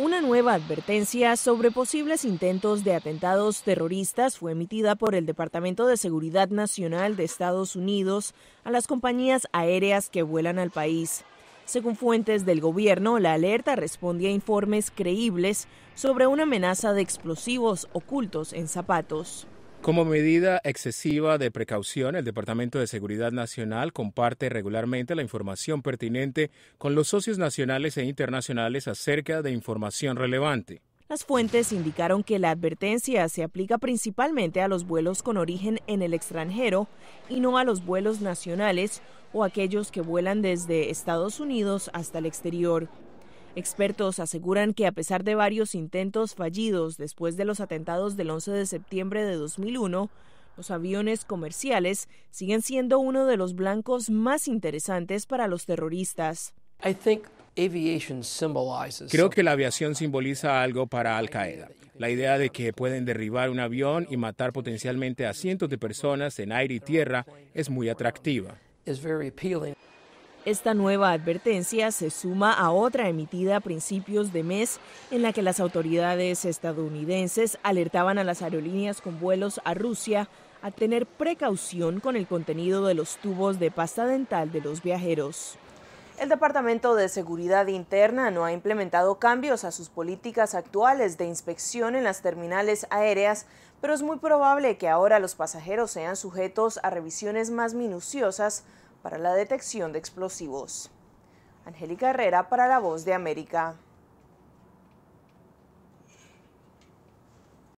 Una nueva advertencia sobre posibles intentos de atentados terroristas fue emitida por el Departamento de Seguridad Nacional de Estados Unidos a las compañías aéreas que vuelan al país. Según fuentes del gobierno, la alerta respondía a informes creíbles sobre una amenaza de explosivos ocultos en zapatos. Como medida excesiva de precaución, el Departamento de Seguridad Nacional comparte regularmente la información pertinente con los socios nacionales e internacionales acerca de información relevante. Las fuentes indicaron que la advertencia se aplica principalmente a los vuelos con origen en el extranjero y no a los vuelos nacionales o aquellos que vuelan desde Estados Unidos hasta el exterior. Expertos aseguran que a pesar de varios intentos fallidos después de los atentados del 11 de septiembre de 2001, los aviones comerciales siguen siendo uno de los blancos más interesantes para los terroristas. Creo que la aviación simboliza algo para Al Qaeda. La idea de que pueden derribar un avión y matar potencialmente a cientos de personas en aire y tierra es muy atractiva. Esta nueva advertencia se suma a otra emitida a principios de mes en la que las autoridades estadounidenses alertaban a las aerolíneas con vuelos a Rusia a tener precaución con el contenido de los tubos de pasta dental de los viajeros. El Departamento de Seguridad Interna no ha implementado cambios a sus políticas actuales de inspección en las terminales aéreas, pero es muy probable que ahora los pasajeros sean sujetos a revisiones más minuciosas para la detección de explosivos. Angélica Herrera para La Voz de América.